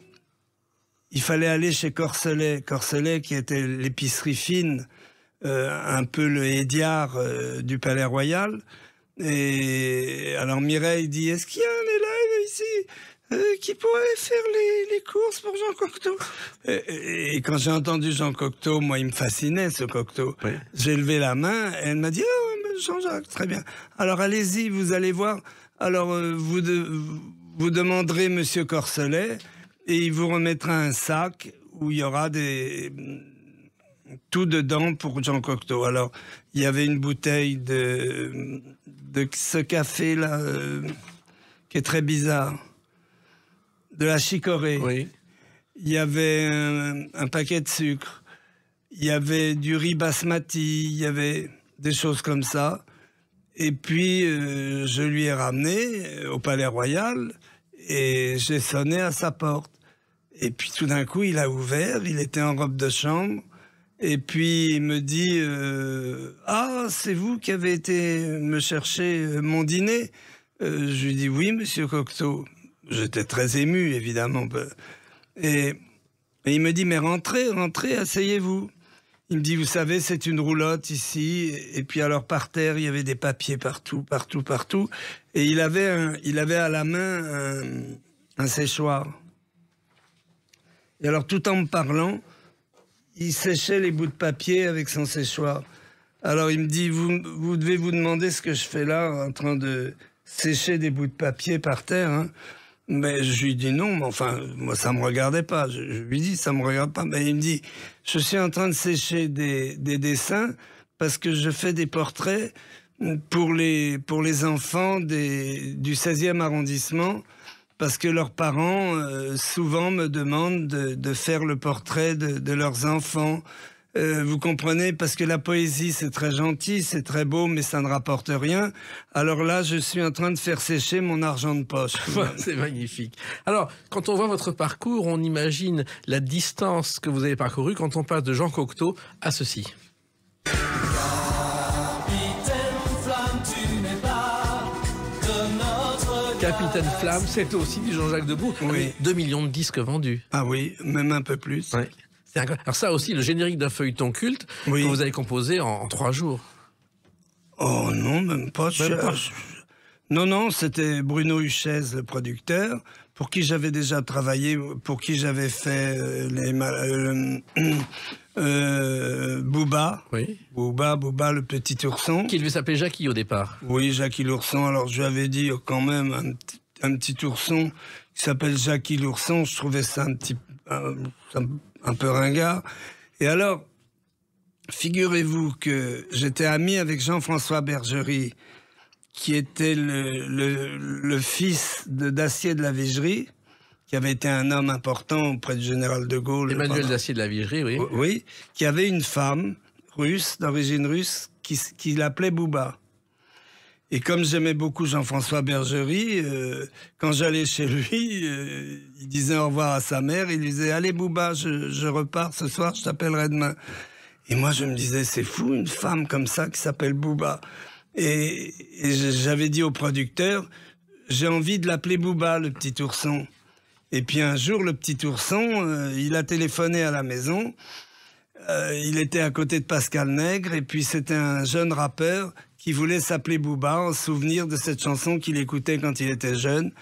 il fallait aller chez Corselet. Corselet, qui était l'épicerie fine, euh, un peu le hédiard du Palais Royal. Et alors Mireille dit Est-ce qu'il y a un élève ici euh, qui pourrait faire les, les, courses pour Jean Cocteau. Et, quand j'ai entendu Jean Cocteau, moi, il me fascinait, ce Cocteau. J'ai levé la main, et elle m'a dit, oh, Jean-Jacques, très bien. Alors, allez-y, vous allez voir. Alors, euh, vous, de, vous demanderez Monsieur Corselet, et il vous remettra un sac où il y aura des tout dedans pour Jean Cocteau. Alors, il y avait une bouteille de ce café-là, euh, qui est très bizarre, de la chicorée. Il y avait un, paquet de sucre. Il y avait du riz basmati. Il y avait des choses comme ça. Et puis, euh, je lui ai ramené euh, au Palais Royal et j'ai sonné à sa porte. Et puis, tout d'un coup, il a ouvert. Il était en robe de chambre. Et puis il me dit euh, Ah, c'est vous qui avez été me chercher euh, mon dîner euh, Je lui dis Oui, monsieur Cocteau. J'étais très ému, évidemment. Et, il me dit Mais rentrez, rentrez, asseyez-vous. Il me dit Vous savez, c'est une roulotte ici. Et puis alors par terre, il y avait des papiers partout, partout, partout. Et il avait, à la main un séchoir. Et alors tout en me parlant, il séchait les bouts de papier avec son séchoir. Alors il me dit, vous, devez vous demander ce que je fais là en train de sécher des bouts de papier par terre. Hein. Mais je lui dis non, mais enfin, moi, ça me regardait pas. Je, lui dis, ça me regarde pas. Mais il me dit, je suis en train de sécher des, dessins parce que je fais des portraits pour les, pour les enfants du 16e arrondissement parce que leurs parents euh, souvent me demandent de, faire le portrait de, leurs enfants. Euh, vous comprenez, parce que la poésie, c'est très gentil, c'est très beau, mais ça ne rapporte rien. Alors là, je suis en train de faire sécher mon argent de poche. c'est magnifique. Alors, quand on voit votre parcours, on imagine la distance que vous avez parcourue quand on passe de Jean Cocteau à ceci. Capitaine Flamme, c'est aussi du Jean-Jacques Debout. Oui. 2 millions de disques vendus. Ah oui, même un peu plus. Alors ça aussi, le générique d'un feuilleton culte que vous avez composé en, trois jours. Oh non, même pas. Non, non, c'était Bruno Huchez, le producteur, pour qui j'avais déjà travaillé, pour qui j'avais fait euh, les... Euh, euh, Booba. Oui. le petit ourson. Qui devait s'appeler Jackie au départ. Oui, Jackie l'ourson. Alors je lui avais dit oh, quand même un, petit ourson qui s'appelle Jackie l'ourson. Je trouvais ça un petit euh, un, peu ringard. Et alors, figurez-vous que j'étais ami avec Jean-François Bergerie, qui était le, fils de Dacier de la Vigerie avait été un homme important auprès du général de Gaulle. Emmanuel Dacier de la Vigerie, oui. Oh, oui, qui avait une femme russe, d'origine russe, qui, qui l'appelait Bouba. Et comme j'aimais beaucoup Jean-François Bergerie, euh, quand j'allais chez lui, euh, il disait au revoir à sa mère, il disait Allez Bouba, je, repars ce soir, je t'appellerai demain. Et moi, je me disais C'est fou, une femme comme ça qui s'appelle Bouba. Et, et j'avais dit au producteur J'ai envie de l'appeler Bouba, le petit ourson. Et puis un jour, le petit ourson, euh, il a téléphoné à la maison. Euh, il était à côté de Pascal Nègre et puis c'était un jeune rappeur qui voulait s'appeler Booba en souvenir de cette chanson qu'il écoutait quand il était jeune.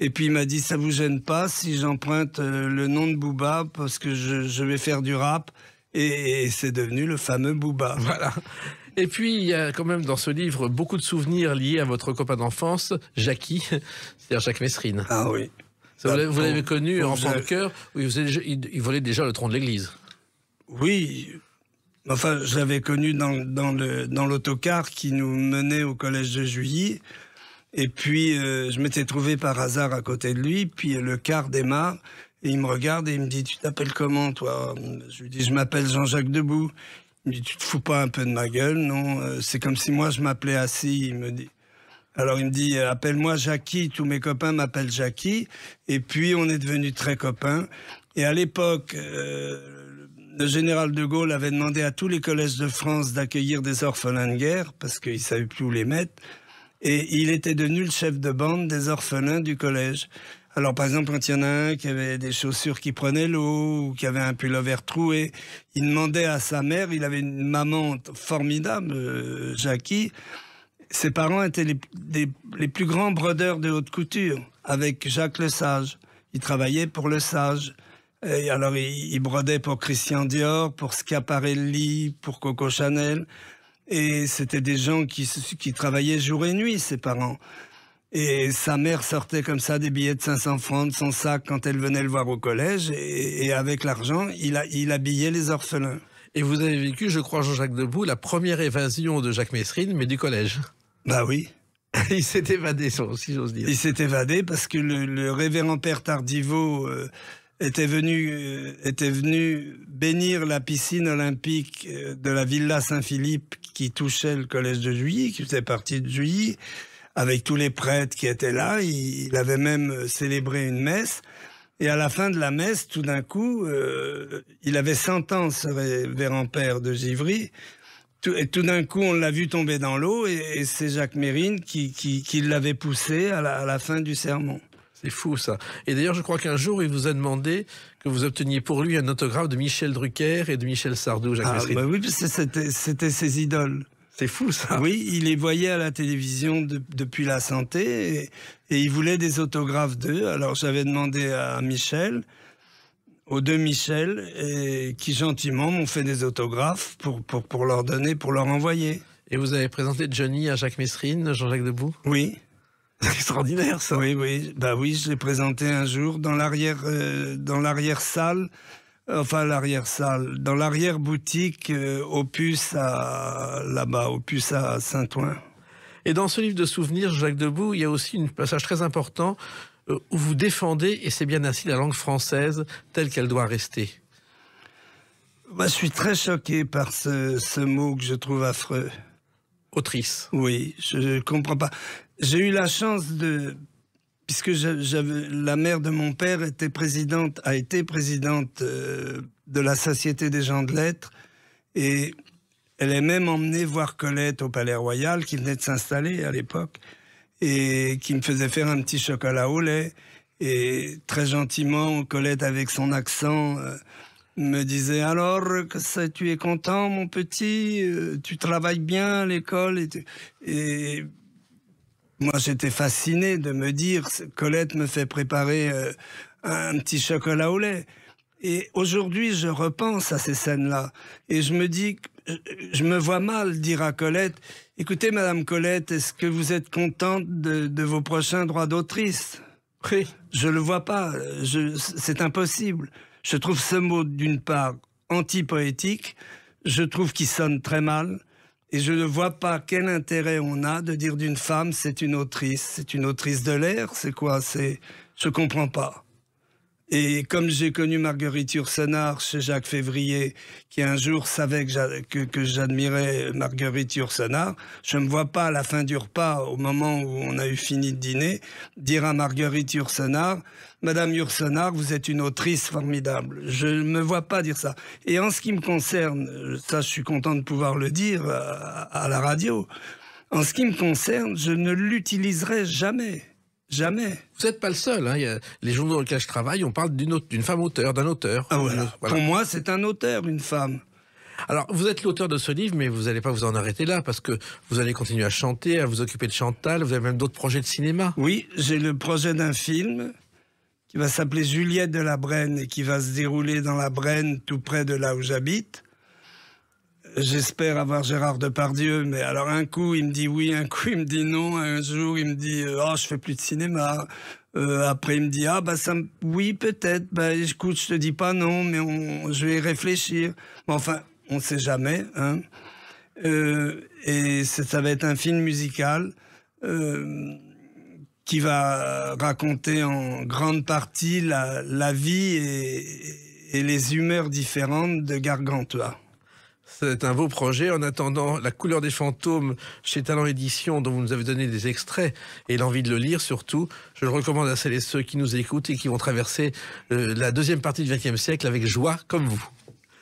Et puis il m'a dit ça vous gêne pas si j'emprunte euh, le nom de Booba parce que je, vais faire du rap et, c'est devenu le fameux Booba. Voilà. Et puis, il y a quand même dans ce livre beaucoup de souvenirs liés à votre copain d'enfance, Jackie, c'est-à-dire Jacques Messrine. Ah oui vous bah, l'avez connu, en enfant cœur, il, volait déjà le tronc de l'église. Oui. Enfin, je l'avais connu dans, dans l'autocar qui nous menait au collège de Juilly. Et puis, euh, je m'étais trouvé par hasard à côté de lui. Puis, le car démarre. Et il me regarde et il me dit Tu t'appelles comment, toi Je lui dis Je m'appelle Jean-Jacques Debout. Il me dit Tu te fous pas un peu de ma gueule Non, euh, c'est comme si moi je m'appelais Assis. Il me dit alors il me dit euh, appelle-moi Jackie, tous mes copains m'appellent Jackie, et puis on est devenu très copains. Et à l'époque, euh, le général de Gaulle avait demandé à tous les collèges de France d'accueillir des orphelins de guerre parce qu'il savait plus où les mettre, et il était devenu le chef de bande des orphelins du collège. Alors, par exemple, quand il y en a un qui avait des chaussures qui prenaient l'eau ou qui avait un pull-over troué, il demandait à sa mère, il avait une maman formidable, euh, Jackie, ses parents étaient les, plus grands brodeurs de haute couture avec Jacques Le Sage. Il travaillait pour Le Sage. Et alors, il, brodaient brodait pour Christian Dior, pour Schiaparelli, pour Coco Chanel. Et c'était des gens qui, travaillaient jour et nuit, ses parents. Et sa mère sortait comme ça des billets de 500 francs de son sac quand elle venait le voir au collège. Et, avec l'argent, il, il habillait les orphelins. Et vous avez vécu, je crois, Jean-Jacques Debout, la première évasion de Jacques Messrine, mais du collège. Bah oui. Il s'est évadé, si j'ose dire. Il s'est évadé parce que le, révérend père Tardiveau était, venu, euh, était venu bénir la piscine olympique euh, de la Villa Saint-Philippe qui touchait le collège de Juilly, qui faisait partie de Juilly, avec tous les prêtres qui étaient là. Il, avait même euh, célébré une messe. Et à la fin de la messe, tout d'un coup, il avait 100 ans, ce révérend père de Givry tout, et tout d'un coup, on l'a vu tomber dans l'eau, et, c'est Jacques Mérine qui, l'avait poussé à la, fin du sermon. C'est fou ça. Et d'ailleurs, je crois qu'un jour, il vous a demandé que vous obteniez pour lui un autographe de Michel Drucker et de Michel Sardou, ah, bah Oui, c'était ses idoles. C'est fou ça. Oui, il les voyait à la télévision depuis la santé et, il voulait des autographes d'eux. Alors j'avais demandé à Michel aux deux Michel et qui gentiment m'ont fait des autographes pour, pour, leur donner, pour leur envoyer. Et vous avez présenté Johnny à Jacques Messrine, Jean-Jacques Debout Oui. C'est extraordinaire ça. Oui, oui. Bah oui, je l'ai présenté un jour dans l'arrière, euh, dans l'arrière-salle, enfin l'arrière-salle, dans l'arrière-boutique euh, Opus à, là-bas, Opus à Saint-Ouen. Et dans ce livre de souvenirs, Jacques Debout, il y a aussi un passage très important euh, vous défendez, et c'est bien ainsi, la langue française telle qu'elle doit rester bah, Je suis très choqué par ce, mot que je trouve affreux. Autrice. Oui, je ne comprends pas. J'ai eu la chance de... Puisque la mère de mon père était présidente, a été présidente euh, de la Société des gens de lettres, et elle est même emmenée voir Colette au Palais Royal, qui venait de s'installer à l'époque et qui me faisait faire un petit chocolat au lait. Et très gentiment, Colette, avec son accent, euh, me disait Alors, que ça, tu es content, mon petit euh, Tu travailles bien à l'école et, moi, j'étais fasciné de me dire Colette me fait préparer euh, un petit chocolat au lait. Et aujourd'hui, je repense à ces scènes-là et je me dis, je me vois mal dire à Colette Écoutez, Madame Colette, est-ce que vous êtes contente de, vos prochains droits d'autrice Oui. Je le vois pas. C'est impossible. Je trouve ce mot, d'une part, antipoétique, Je trouve qu'il sonne très mal. Et je ne vois pas quel intérêt on a de dire d'une femme, c'est une autrice. C'est une autrice de l'air. C'est quoi C'est. Je comprends pas. Et comme j'ai connu Marguerite Ursenard chez Jacques Février, qui un jour savait que j'admirais Marguerite Yourcenar, je ne me vois pas à la fin du repas, au moment où on a eu fini de dîner, dire à Marguerite Yourcenar, Madame Ursenard, vous êtes une autrice formidable. Je ne me vois pas dire ça. Et en ce qui me concerne, ça je suis content de pouvoir le dire euh, à la radio, en ce qui me concerne, je ne l'utiliserai jamais. Jamais. Vous n'êtes pas le seul. Hein. les journaux dans lesquels je travaille, on parle d'une femme auteur, d'un auteur. Ah Pour moi, c'est un auteur, une femme. Alors, vous êtes l'auteur de ce livre, mais vous n'allez pas vous en arrêter là, parce que vous allez continuer à chanter, à vous occuper de Chantal, vous avez même d'autres projets de cinéma. Oui, j'ai le projet d'un film qui va s'appeler Juliette de la Brenne et qui va se dérouler dans la Brenne, tout près de là où j'habite j'espère avoir Gérard Depardieu, mais alors un coup il me dit oui, un coup il me dit non, un jour il me dit euh, oh je fais plus de cinéma. Euh, après, il me dit ah bah ça, me... oui peut-être. Bah écoute, je te dis pas non, mais je vais y réfléchir. enfin, on ne sait jamais. Hein. Euh, et ça, va être un film musical euh, qui va raconter en grande partie la, la vie et, et les humeurs différentes de Gargantua. C'est un beau projet. En attendant, La couleur des fantômes chez Talent Édition, dont vous nous avez donné des extraits et l'envie de le lire surtout, je le recommande à celles et ceux qui nous écoutent et qui vont traverser euh, la deuxième partie du XXe siècle avec joie comme vous.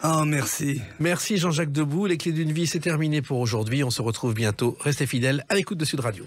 Ah, merci. Merci Jean-Jacques Debout. Les clés d'une vie, c'est terminé pour aujourd'hui. On se retrouve bientôt. Restez fidèles à l'écoute de Sud Radio.